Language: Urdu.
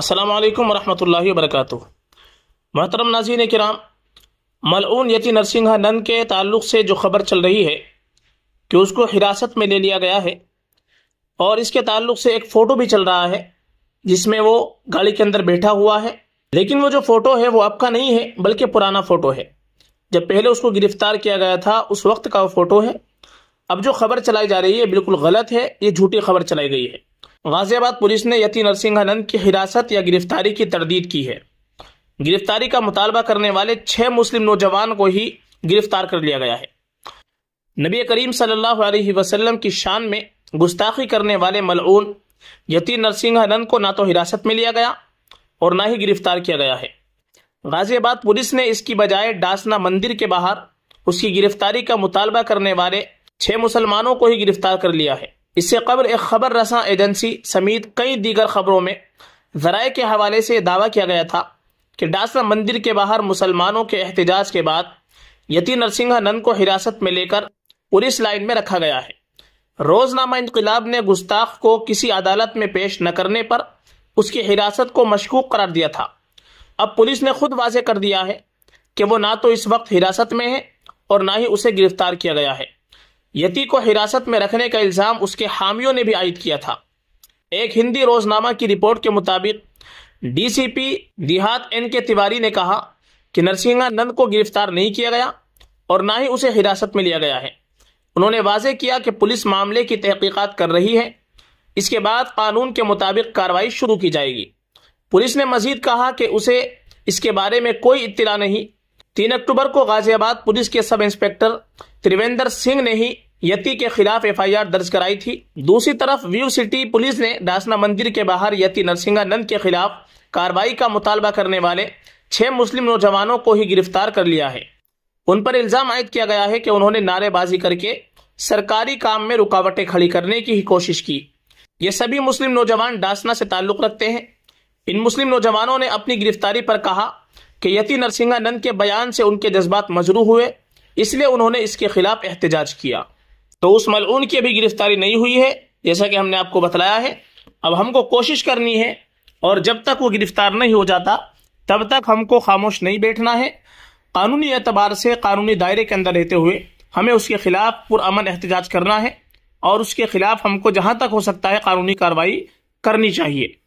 السلام علیکم ورحمۃ اللہ وبرکاتہ محترم ناظرین کرام ملعون یتی نرسنگھا نند کے تعلق سے جو خبر چل رہی ہے کہ اس کو حراست میں لے لیا گیا ہے اور اس کے تعلق سے ایک فوٹو بھی چل رہا ہے جس میں وہ گاڑی کے اندر بیٹھا ہوا ہے لیکن وہ جو فوٹو ہے وہ اب کا نہیں ہے بلکہ پرانا فوٹو ہے جب پہلے اس کو گرفتار کیا گیا تھا اس وقت کا وہ فوٹو ہے اب جو خبر چلائی جا رہی ہے بالکل غلط ہے یہ جھوٹی خبر چلائی گئی ہے غازی آباد پولیس نے یتی نرسنگ آنند کی حراست یا گرفتاری کی تردید کی ہے گرفتاری کا مطالبہ کرنے والے چھ مسلم نوجوان کو ہی گرفتار کر لیا گیا ہے نبی کریم صلی اللہ علیہ وسلم کی شان میں گستاخی کرنے والے ملعون یتی نرسنگ آنند کو نہ تو حراست میں لیا گیا اور نہ ہی گرفتار کیا گیا ہے غازی آباد پولیس نے اس کی بجائے ڈاسنا مندر کے باہر اس کی گرفتاری کا مطالبہ کرنے والے چھ مسلمانوں کو ہی گرفتار کر لیا ہے اس سے قبل ایک خبر رساں ایجنسی سمیت کئی دیگر خبروں میں ذرائع کے حوالے سے دعویٰ کیا گیا تھا کہ ڈاسا مندر کے باہر مسلمانوں کے احتجاج کے بعد یتی نرسنگھا نند کو حراست میں لے کر پولیس لائن میں رکھا گیا ہے روز نامہ انقلاب نے گستاخ کو کسی عدالت میں پیش نہ کرنے پر اس کی حراست کو مشکوک قرار دیا تھا اب پولیس نے خود واضح کر دیا ہے کہ وہ نہ تو اس وقت حراست میں ہے اور نہ ہی اسے گرفتار کیا گیا ہے یتی کو حراست میں رکھنے کا الزام اس کے حامیوں نے بھی عائد کیا تھا ایک ہندی روزنامہ کی رپورٹ کے مطابق ڈی سی پی دیہات این کے تیواری نے کہا کہ نرسنگا نند کو گرفتار نہیں کیا گیا اور نہ ہی اسے حراست میں لیا گیا ہے انہوں نے واضح کیا کہ پولیس معاملے کی تحقیقات کر رہی ہے اس کے بعد قانون کے مطابق کارروائی شروع کی جائے گی پولیس نے مزید کہا کہ اسے اس کے بارے میں کوئی اطلاع نہیں تین اکتوبر کو غازی آباد پولیس کے سب انسپیکٹر تریویندر سنگھ نے ہی یتی کے خلاف ایف آئی آر درج کرائی تھی دوسری طرف ویو سٹی پولیس نے ڈاسنا مندر کے باہر یتی نند کے خلاف کاروائی کا مطالبہ کرنے والے چھ مسلم نوجوانوں کو ہی گرفتار کر لیا ہے ان پر الزام عائد کیا گیا ہے کہ انہوں نے نعرے بازی کر کے سرکاری کام میں رکاوٹیں کھڑی کرنے کی ہی کوشش کی یہ سبھی مسلم نوجوان ڈاسنا سے تعلق رکھتے ہیں ان مسلم نوجوانوں نے اپنی گرفتاری پر کہا کہ یتی نرسنگا نند کے بیان سے ان کے جذبات مجروح ہوئے اس لیے انہوں نے اس کے خلاف احتجاج کیا تو اس ملعون کی ابھی گرفتاری نہیں ہوئی ہے جیسا کہ ہم نے آپ کو بتلایا ہے اب ہم کو کوشش کرنی ہے اور جب تک وہ گرفتار نہیں ہو جاتا تب تک ہم کو خاموش نہیں بیٹھنا ہے قانونی اعتبار سے قانونی دائرے کے اندر رہتے ہوئے ہمیں اس کے خلاف پرامن احتجاج کرنا ہے اور اس کے خلاف ہم کو جہاں تک ہو سکتا ہے قانونی کارروائی کرنی چاہیے